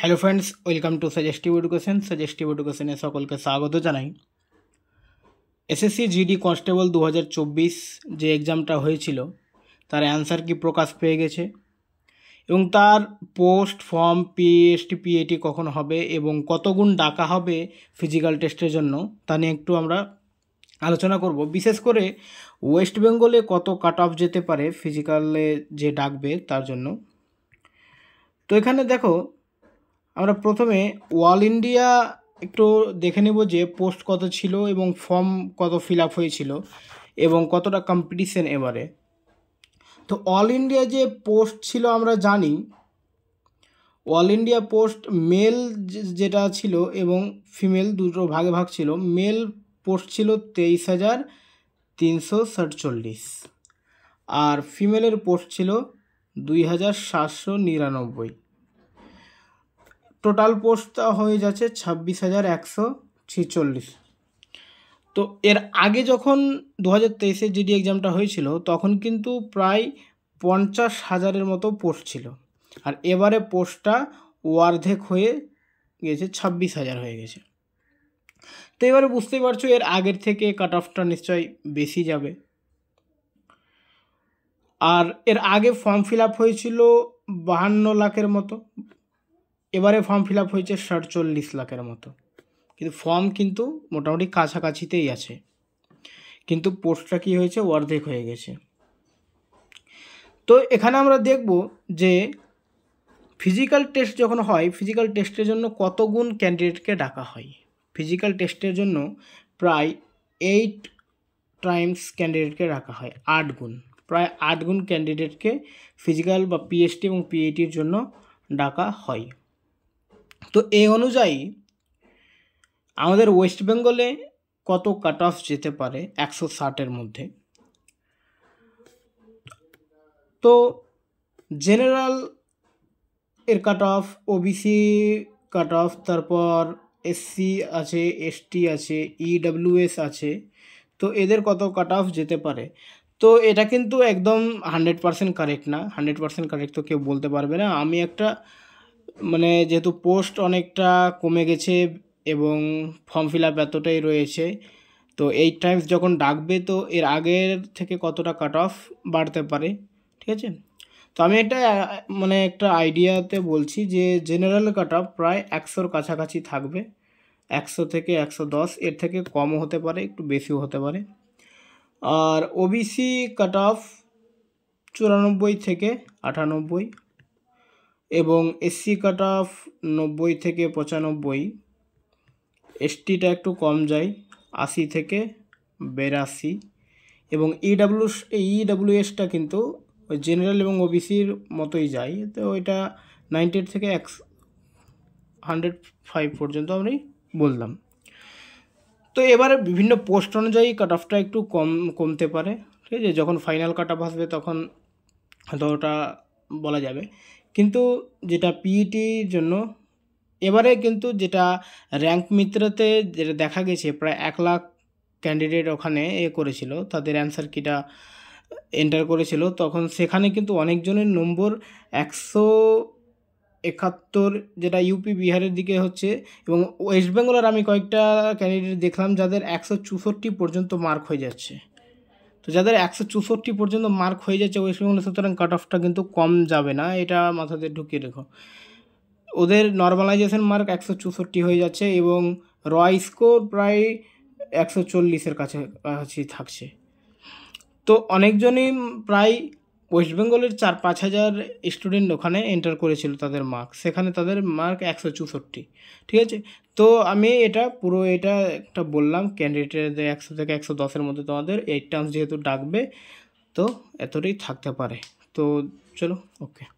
hello friends welcome to suggestive education সাজেস্টিভ এডুকেশনে সকলকে স্বাগত জানাই এসএসসি জিডি কনস্টেবল দু যে এক্সামটা হয়েছিল তার অ্যান্সার কি প্রকাশ পেয়ে গেছে এবং তার পোস্ট ফর্ম পিএসটি পিএটি কখন হবে এবং কত গুণ ডাকা হবে ফিজিক্যাল টেস্টের জন্য তা নিয়ে একটু আমরা আলোচনা করব বিশেষ করে ওয়েস্ট বেঙ্গলে কত কাট অফ যেতে পারে ফিজিক্যালে যে ডাকবে তার জন্য তো এখানে দেখো আমরা প্রথমে ওয়াল ইন্ডিয়া একটু দেখে নেব যে পোস্ট কত ছিল এবং ফর্ম কত ফিল আপ হয়েছিল এবং কতটা কম্পিটিশন এবারে তো অল ইন্ডিয়া যে পোস্ট ছিল আমরা জানি অল ইন্ডিয়া পোস্ট মেল যেটা ছিল এবং ফিমেল দুটো ভাগে ভাগ ছিল মেল পোস্ট ছিল তেইশ হাজার তিনশো সাতচল্লিশ আর ফিমেলের পোস্ট ছিল দুই হাজার সাতশো নিরানব্বই টোটাল পোস্টটা হয়ে যাচ্ছে ছাব্বিশ হাজার একশো ছেচল্লিশ তো এর আগে যখন দু হাজার তেইশের জিডি এক্সামটা হয়েছিল তখন কিন্তু প্রায় পঞ্চাশ হাজারের মতো পোস্ট ছিল আর এবারে পোস্টটা অর্ধেক হয়ে গেছে ছাব্বিশ হাজার হয়ে গেছে তো এবারে বুঝতেই পারছো এর আগের থেকে কাট অফটা নিশ্চয়ই বেশি যাবে আর এর আগে ফর্ম ফিল আপ হয়েছিল বাহান্ন লাখের মতো এবারে ফর্ম ফিল আপ হয়েছে সাতচল্লিশ লাখের মতো কিন্তু ফর্ম কিন্তু মোটামুটি কাছাকাছিতেই আছে কিন্তু পোস্টটা কী হয়েছে অর্ধেক হয়ে গেছে তো এখানে আমরা দেখব যে ফিজিক্যাল টেস্ট যখন হয় ফিজিক্যাল টেস্টের জন্য কত গুণ ক্যান্ডিডেটকে ডাকা হয় ফিজিক্যাল টেস্টের জন্য প্রায় এইট টাইমস ক্যান্ডিডেটকে রাখা হয় আট গুণ প্রায় আট গুণ ক্যান্ডিডেটকে ফিজিক্যাল বা পিএসটি এবং পিএইটির e জন্য ডাকা হয় তো এই অনুযায়ী আমাদের ওয়েস্ট বেঙ্গলে কত কাট অফ যেতে পারে একশো ষাটের মধ্যে তো জেনারেল এর cut off OBC cut off তারপর এসসি আছে এসটি আছে ইডব্লিউএস e আছে তো এদের কত কাট অফ যেতে পারে তো এটা কিন্তু একদম হান্ড্রেড পার্সেন্ট কারেক্ট না হান্ড্রেড পার্সেন্ট কারেক্ট তো কেউ বলতে পারবে না আমি একটা মানে যেহেতু পোস্ট অনেকটা কমে গেছে এবং ফর্ম ফিল আপ এতটাই রয়েছে তো এই টাইমস যখন ডাকবে তো এর আগের থেকে কতটা কাট অফ বাড়তে পারে ঠিক আছে তো আমি এটা মানে একটা আইডিয়াতে বলছি যে জেনারেল কাট অফ প্রায় একশোর কাছাকাছি থাকবে একশো থেকে একশো দশ এর থেকে কমও হতে পারে একটু বেশিও হতে পারে আর ওবিসি কাট অফ চুরানব্বই থেকে আটানব্বই এবং এসসি কাট অফ নব্বই থেকে পঁচানব্বই এসটিটা একটু কম যায় আশি থেকে বেরাশি এবং e ইডাব্লিউ ইডাব্লিউএসটা e কিন্তু ওই জেনারেল এবং ওবিসির মতোই যায় তো ওইটা নাইনটি থেকে এক হান্ড্রেড ফাইভ পর্যন্ত আমি বললাম তো এবারে বিভিন্ন পোস্ট অনুযায়ী কাট অফটা একটু কম কমতে পারে ঠিক আছে যখন ফাইনাল কাট অফ আসবে তখন হয়তো ওটা বলা যাবে কিন্তু যেটা পিইটির e জন্য এবারে কিন্তু যেটা র্যাঙ্ক মিত্রতে যেটা দেখা গেছে প্রায় এক লাখ ক্যান্ডিডেট ওখানে এ করেছিল তাদের অ্যান্সার কিটা এন্টার করেছিল তখন সেখানে কিন্তু অনেকজনের নম্বর একশো একাত্তর যেটা ইউপি বিহারের দিকে হচ্ছে এবং ওয়েস্ট বেঙ্গলের আমি কয়েকটা ক্যান্ডিডেট দেখলাম যাদের একশো চৌষট্টি পর্যন্ত মার্ক হয়ে যাচ্ছে তো যাদের একশো চৌষট্টি পর্যন্ত মার্ক হয়ে যাচ্ছে ওয়েস্ট বেঙ্গল সুতরাং কাট অফটা কিন্তু কম যাবে না এটা মাথাতে ঢুকিয়ে রেখো ওদের নর্মালাইজেশন মার্ক একশো চৌষট্টি হয়ে যাচ্ছে এবং রয় স্কোর প্রায় একশো চল্লিশের কাছাকাছি থাকছে তো অনেকজনই প্রায় ওয়েস্ট বেঙ্গলের চার পাঁচ হাজার স্টুডেন্ট ওখানে এন্টার করেছিল তাদের মার্ক সেখানে তাদের মার্ক একশো চৌষট্টি ঠিক আছে তো আমি এটা পুরো এটা একটা বললাম ক্যান্ডিডেটদের একশো থেকে একশো দশের মধ্যে তোমাদের এইট টার্মস যেহেতু ডাকবে তো এতটাই থাকতে পারে তো চলো ওকে